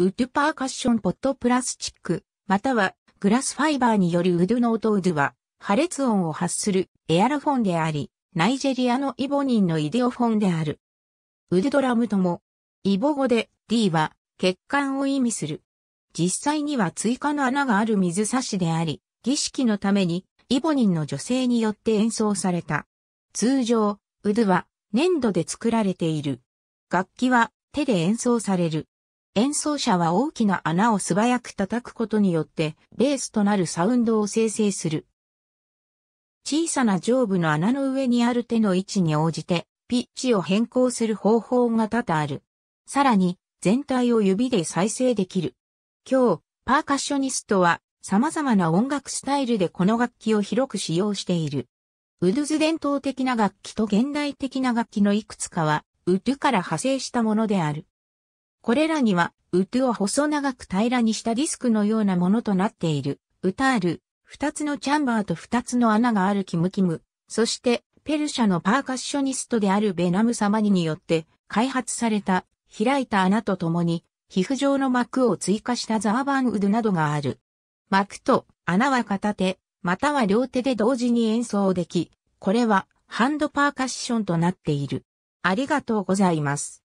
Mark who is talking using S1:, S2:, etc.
S1: ウッドパーカッションポットプラスチック、またはグラスファイバーに
S2: よるウドの音ウドは破裂音を発するエアロフォンであり、ナイジェリアのイボニンのイデオフォンである。ウドドラムとも、イボ語で D は血管を意味する。実際には追加の穴がある水差しであり、儀式のためにイボニンの女性によって演奏された。通常、ウドは粘土で作られている。楽器は手で演奏される。演奏者は大きな穴を素早く叩くことによって、ベースとなるサウンドを生成する。小さな上部の穴の上にある手の位置に応じて、ピッチを変更する方法が多々ある。さらに、全体を指で再生できる。今日、パーカッショニストは、様々な音楽スタイルでこの楽器を広く使用している。ウドゥズ伝統的な楽器と現代的な楽器のいくつかは、ウッドから派生したものである。これらには、ウトゥを細長く平らにしたディスクのようなものとなっている、ウタール、二つのチャンバーと二つの穴があるキムキム、そして、ペルシャのパーカッショニストであるベナム様にによって、開発された、開いた穴とともに、皮膚状の膜を追加したザーバンウドなどがある。膜と穴は片手、または両手で同時に演奏でき、これはハンドパーカッショ
S1: ンとなっている。ありがとうございます。